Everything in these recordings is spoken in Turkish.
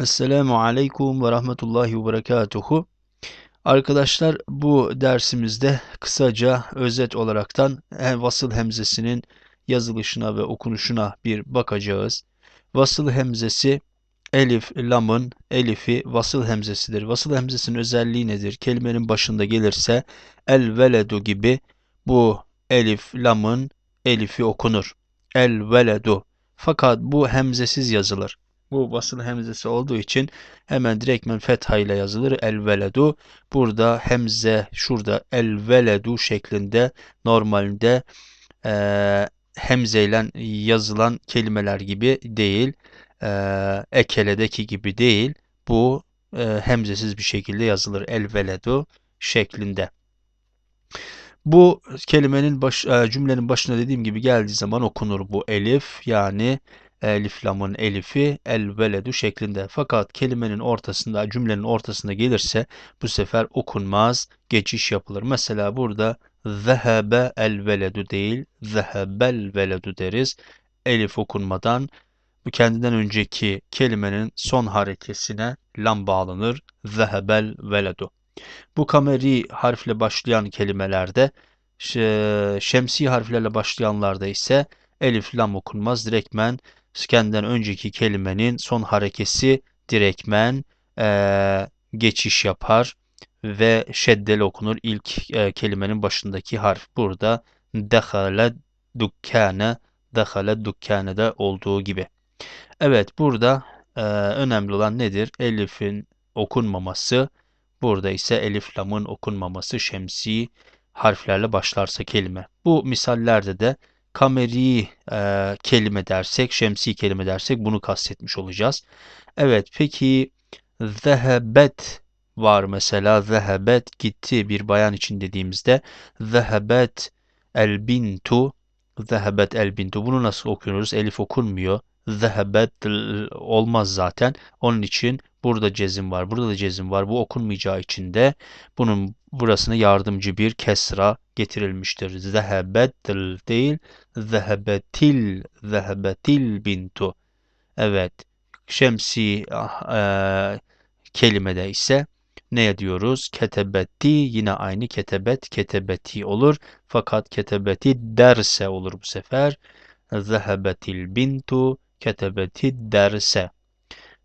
Esselamu Aleyküm ve Rahmetullahi ve Berekatuhu. Arkadaşlar bu dersimizde kısaca özet olaraktan hem vasıl hemzesinin yazılışına ve okunuşuna bir bakacağız. Vasıl hemzesi elif, lamın elifi vasıl hemzesidir. Vasıl hemzesinin özelliği nedir? Kelimenin başında gelirse el veledu gibi bu elif, lamın elifi okunur. El veledu. Fakat bu hemzesiz yazılır. Bu basın hemzesi olduğu için hemen direktmen fetha ile yazılır. El veledu. Burada hemze şurada el veledu şeklinde normalde e, hemzeyle yazılan kelimeler gibi değil. E, ekeledeki gibi değil. Bu e, hemzesiz bir şekilde yazılır. El veledu şeklinde. Bu kelimenin baş, e, cümlenin başına dediğim gibi geldiği zaman okunur bu elif yani elif lamın elifi el veledu şeklinde. Fakat kelimenin ortasında, cümlenin ortasında gelirse bu sefer okunmaz, geçiş yapılır. Mesela burada zehebe el veledu değil, zehebel veledu deriz. Elif okunmadan bu kendinden önceki kelimenin son harekesine lam bağlanır. Zehebel veledu. Bu kameri harfle başlayan kelimelerde şemsi harflerle başlayanlarda ise elif lam okunmaz. Direktmen İskenden önceki kelimenin son harekesi direkmen e, geçiş yapar ve şeddel okunur ilk e, kelimenin başındaki harf. Burada dehale dükkane dehale dukkane de olduğu gibi. Evet burada e, önemli olan nedir? Elif'in okunmaması. Burada ise elif lamın okunmaması şemsi harflerle başlarsa kelime. Bu misallerde de kameri e, kelime dersek, şemsi kelime dersek bunu kastetmiş olacağız. Evet peki zehebet var mesela. Zehebet gitti bir bayan için dediğimizde zehebet elbintu bintu zehebet el bunu nasıl okuyoruz? Elif okunmuyor. Zehebet olmaz zaten. Onun için Burada cezim var. Burada da cezim var. Bu okunmayacağı için de bunun burasını yardımcı bir kesra getirilmiştir. Zehebettil değil. Zehebetil. Zehebetil bintu. Evet. Şemsi ah, e, kelimede ise ne diyoruz? Ketebetti yine aynı ketebet ketebeti olur. Fakat ketebeti derse olur bu sefer. Zehebetil bintu ketebeti derse.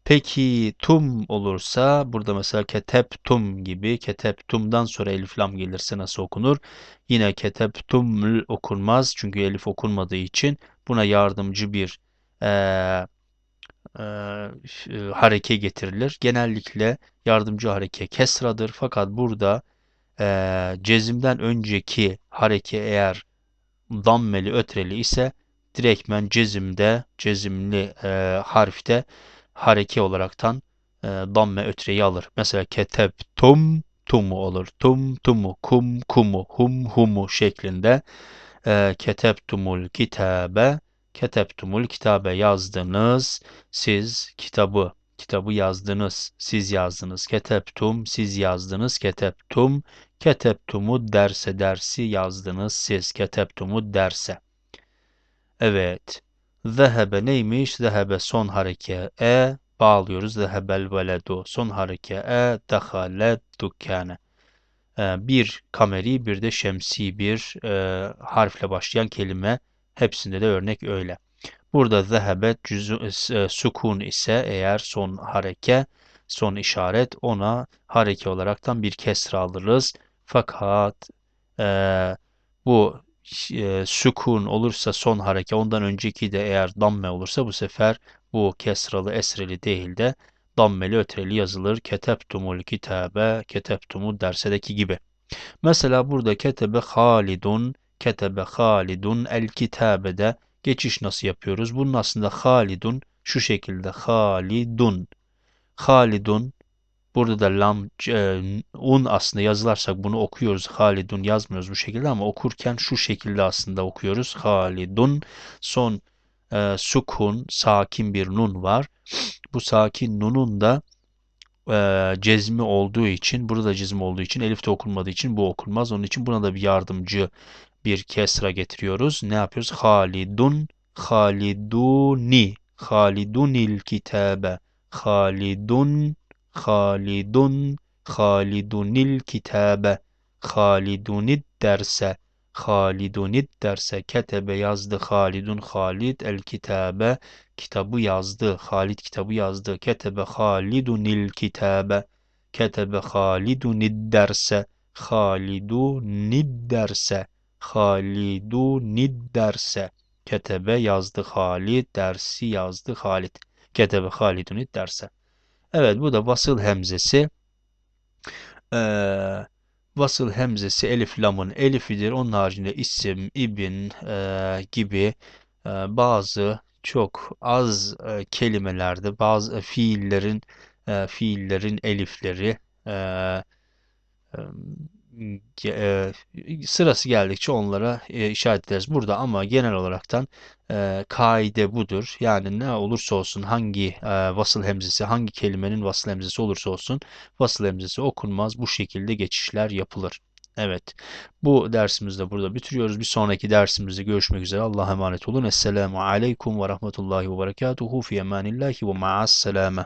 Peki tum olursa burada mesela ketep tum gibi ketep tumdan sonra elif lam gelirse nasıl okunur? Yine ketep keteptuml okunmaz çünkü elif okunmadığı için buna yardımcı bir e, e, hareke getirilir. Genellikle yardımcı hareke kesradır fakat burada e, cezimden önceki hareke eğer dammeli ötreli ise direktmen cezimde cezimli e, harfte hareki olaraktan e, damme ötreyi alır. Mesela keteb tum tumu olur. Tum tumu kum kumu hum humu şeklinde e, ketebtumul kitabe tumul kitabe yazdınız siz kitabı kitabı yazdınız siz yazdınız tum, siz yazdınız tum, ketebtum tumu derse dersi yazdınız siz tumu derse evet Zehebe neymiş? Zehebe son hareke e bağlıyoruz. Zehebel veledu son hareke e dehale dükkane. E, bir kameri bir de şemsi bir e, harfle başlayan kelime. Hepsinde de örnek öyle. Burada zehebe e, e, sukun ise eğer son hareke son işaret ona hareke olaraktan bir kesra alırız. Fakat e, bu e, sükun olursa son hareke ondan önceki de eğer damme olursa bu sefer bu kesralı esreli değil de dammeli ötreli yazılır. Keteptumul kitabe keteptumu dersedeki gibi. Mesela burada ketebe halidun ketebe halidun el kitabe de geçiş nasıl yapıyoruz? Bunun aslında halidun şu şekilde halidun halidun Burada da lam e, un aslında yazılarsak bunu okuyoruz. Halidun yazmıyoruz bu şekilde ama okurken şu şekilde aslında okuyoruz. Halidun son e, sukun sakin bir nun var. Bu sakin nunun da e, cezmi olduğu için burada cezmi olduğu için elif de okunmadığı için bu okunmaz. Onun için buna da bir yardımcı bir kesra getiriyoruz. Ne yapıyoruz? Halidun haliduni halidunil kitabe halidun halidun, halidunil kitabe, halidunid derse, halidunid derse, ketebe yazdı, halidun halid el kitabe, kitabı yazdı, halid kitabı yazdı, ketebe halidunil kitabe, ketebe halidunid derse, halidunid derse, halidunid derse, ketebe yazdı, halid dersi yazdı, halid, ketebe halidunid derse. Evet bu da vasıl hemzesi. Ee, vasıl hemzesi elif lamın elifidir. Onun haricinde isim, ibin e, gibi e, bazı çok az e, kelimelerde bazı e, fiillerin e, fiillerin elifleri e, e e, sırası geldikçe onlara e, işaret ederiz burada ama genel olaraktan e, kaide budur. Yani ne olursa olsun hangi e, vasıl hemzesi, hangi kelimenin vasıl hemzesi olursa olsun vasıl hemzesi okunmaz. Bu şekilde geçişler yapılır. Evet. Bu dersimizi de burada bitiriyoruz. Bir sonraki dersimizde görüşmek üzere. Allah'a emanet olun. Esselamu aleykum ve rahmetullahi ve berekatuhu fi ve ma'as selame.